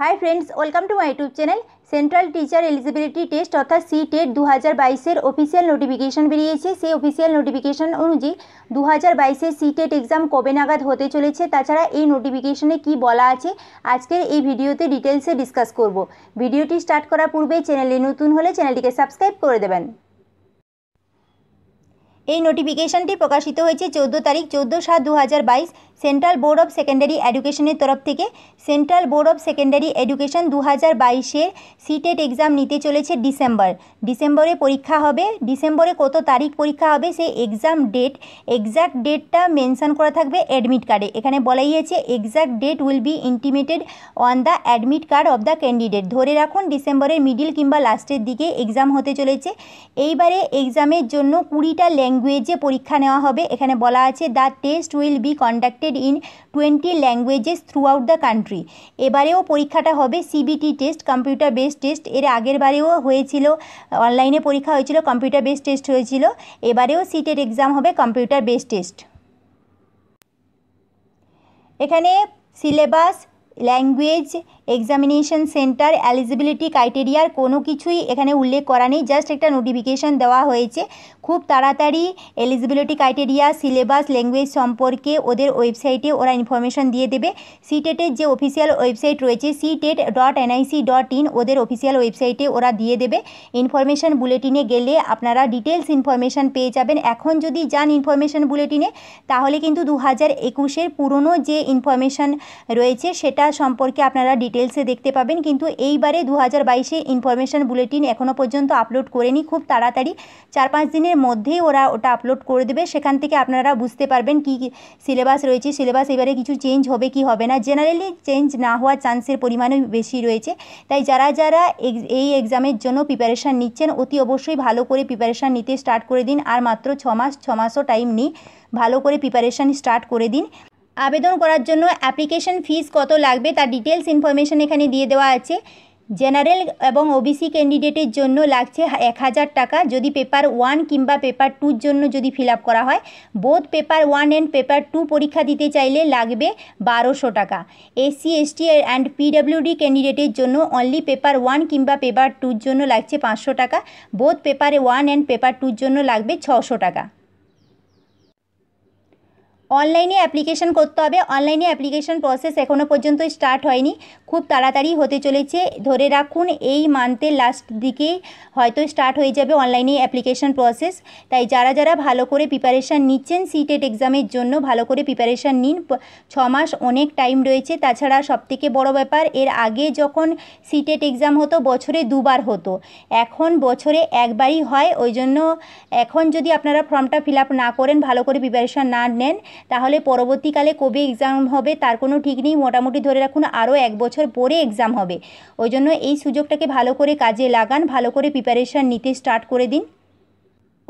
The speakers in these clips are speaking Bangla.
high friends welcome to my YouTube channel central teacher eligibility test অর্থাৎ সি টেট e দু হাজার বাইশের অফিসিয়াল নোটিফিকেশান বেরিয়েছে সেই অফিসিয়াল নোটিফিকেশান অনুযায়ী দু হাজার বাইশের সি টেট এক্সাম কবে নাগাদ হতে চলেছে তাছাড়া এই নোটিফিকেশনে কি বলা আছে আজকের এই ভিডিওতে ডিটেলসে ডিসকাস করব ভিডিওটি স্টার্ট করার পূর্বে চ্যানেলে নতুন হলে চ্যানেলটিকে সাবস্ক্রাইব করে দেবেন এই নোটিফিকেশনটি প্রকাশিত হয়েছে চৌদ্দো তারিখ চৌদ্দো সাত দু সেন্ট্রাল বোর্ড অফ সেকেন্ডারি এডুকেশনের তরফ থেকে central board of secondary education দু হাজার বাইশের সিটেট এক্সাম নিতে চলেছে ডিসেম্বর ডিসেম্বরে পরীক্ষা হবে ডিসেম্বরে কত তারিখ পরীক্ষা হবে সেই এক্সাম ডেট এক্স্যাক্ট ডেটটা মেনশান করা থাকবে অ্যাডমিট কার্ডে এখানে বলাই হয়েছে exact date will be intimated on the admit card of the candidate ধরে রাখুন ডিসেম্বরের মিডিল কিংবা লাস্টের দিকে এক্সাম হতে চলেছে এইবারে এক্সামের জন্য কুড়িটা ল্যাং ল্যাঙ্গুয়েজে পরীক্ষা নেওয়া হবে এখানে বলা আছে the test will be conducted in twenty languages throughout the country এবারেও পরীক্ষাটা হবে CBT test computer based test এর আগের বারেও হয়েছিল অনলাইনে পরীক্ষা হয়েছিল কম্পিউটার বেসড টেস্ট হয়েছিল এবারেও সিটের এক্সাম e হবে কম্পিউটার বেসড টেস্ট এখানে syllabus language examination centre eligibility ক্রাইটেরিয়ার কোনো কিছুই এখানে উল্লেখ করা নেই জাস্ট একটা নোটিফিকেশান দেওয়া হয়েছে খুব তাড়াতাড়ি এলিজিবিলিটি ক্রাইটেরিয়া সিলেবাস ল্যাঙ্গুয়েজ সম্পর্কে ওদের ওয়েবসাইটে ওরা ইনফরমেশান দিয়ে দেবে সিটেটের e যে অফিসিয়াল ওয়েবসাইট রয়েছে CTET dot NIC dot in ওদের অফিসিয়াল ওয়েবসাইটে ওরা দিয়ে দেবে ইনফরমেশান বুলেটিনে গেলে আপনারা ডিটেলস ইনফরমেশান পেয়ে যাবেন এখন যদি যান ইনফরমেশান বুলেটিনে তাহলে কিন্তু দু হাজার একুশের পুরনো যে ইনফরমেশান রয়েছে সেটা সম্পর্কে আপনারা ডিটেল ডিটেলসে দেখতে পাবেন কিন্তু এইবারে দু হাজার বাইশে ইনফরমেশান বুলেটিন এখনও পর্যন্ত আপলোড করেনি খুব তাড়াতাড়ি চার পাঁচ দিনের মধ্যেই ওরা ওটা আপলোড করে দেবে সেখান থেকে আপনারা বুঝতে পারবেন কি সিলেবাস রয়েছে সিলেবাস এবারে কিছু চেঞ্জ হবে কি হবে না জেনারেলি চেঞ্জ না হওয়ার চান্সের পরিমাণও বেশি রয়েছে তাই যারা যারা এই এক্সামের জন্য প্রিপারেশান নিচ্ছেন অতি অবশ্যই ভালো করে প্রিপারেশান নিতে স্টার্ট করে দিন আর মাত্র ছ মাস ছ মাসও টাইম নেই ভালো করে প্রিপারেশান স্টার্ট করে দিন আবেদন করার জন্য অ্যাপ্লিকেশন ফিস কত লাগবে তার ডিটেলস ইনফরমেশান এখানে দিয়ে দেওয়া আছে জেনারেল এবং ওবিসি ক্যান্ডিডেটের জন্য লাগছে এক হাজার টাকা যদি পেপার ওয়ান কিংবা পেপার টুর জন্য যদি ফিল করা হয় বোধ paper one and paper two পরীক্ষা দিতে চাইলে লাগবে বারোশো টাকা এসসি এসটি অ্যান্ড পিডাব্লিউডি ক্যান্ডিডেটের জন্য অনলি পেপার ওয়ান কিংবা পেপার টুর জন্য লাগছে পাঁচশো টাকা বোধ পেপার ওয়ান অ্যান্ড পেপার টুর জন্য লাগবে ছশো টাকা অনলাইনে অ্যাপ্লিকেশন করতে হবে অনলাইনে অ্যাপ্লিকেশন প্রসেস এখনও পর্যন্ত স্টার্ট হয়নি খুব তাড়াতাড়ি হতে চলেছে ধরে রাখুন এই মান্থের লাস্ট দিকে হয়তো স্টার্ট হয়ে যাবে অনলাইনে অ্যাপ্লিকেশন প্রসেস তাই যারা যারা ভালো করে প্রিপারেশান নিচ্ছেন সিটেট e এক্সামের জন্য ভালো করে প্রিপারেশান নিন ছ মাস অনেক টাইম রয়েছে তাছাড়া সবথেকে বড় ব্যাপার এর আগে যখন সিটেট এক্সাম e হতো বছরে দুবার হতো এখন বছরে একবারই হয় ওই জন্য এখন যদি আপনারা ফর্মটা ফিল আপ না করেন ভালো করে প্রিপারেশান না নেন তাহলে পরবর্তীকালে কবে এক্সাম হবে তার কোনো ঠিক নেই মোটামুটি ধরে রাখুন আরও এক বছর পরে এক্সাম হবে ওই জন্য এই সুযোগটাকে ভালো করে কাজে লাগান ভালো করে প্রিপারেশান নিতে স্টার্ট করে দিন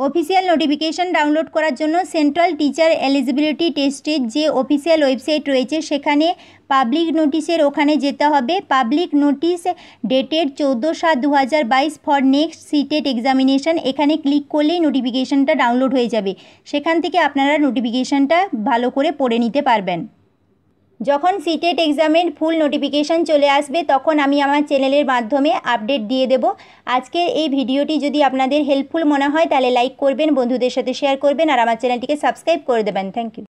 অফিসিয়াল নোটিফিকেশান ডাউনলোড করার জন্য সেন্ট্রাল টিচার এলিজিবিলিটি টেস্টের যে অফিসিয়াল ওয়েবসাইট রয়েছে সেখানে পাবলিক নোটিশের ওখানে যেতে হবে পাবলিক নোটিশ ডেটেড চৌদ্দো সাত দু হাজার বাইশ ফর নেক্সট সিটেড এক্সামিনেশান এখানে ক্লিক করলেই নোটিফিকেশানটা ডাউনলোড হয়ে যাবে সেখান থেকে আপনারা নোটিফিকেশানটা ভালো করে পড়ে নিতে পারবেন যখন সিটেট এক্সামের ফুল নোটিফিকেশান চলে আসবে তখন আমি আমার চ্যানেলের মাধ্যমে আপডেট দিয়ে দেব আজকের এই ভিডিওটি যদি আপনাদের হেল্পফুল মনে হয় তাহলে লাইক করবেন বন্ধুদের সাথে শেয়ার করবেন আর আমার চ্যানেলটিকে সাবস্ক্রাইব করে দেবেন থ্যাংক ইউ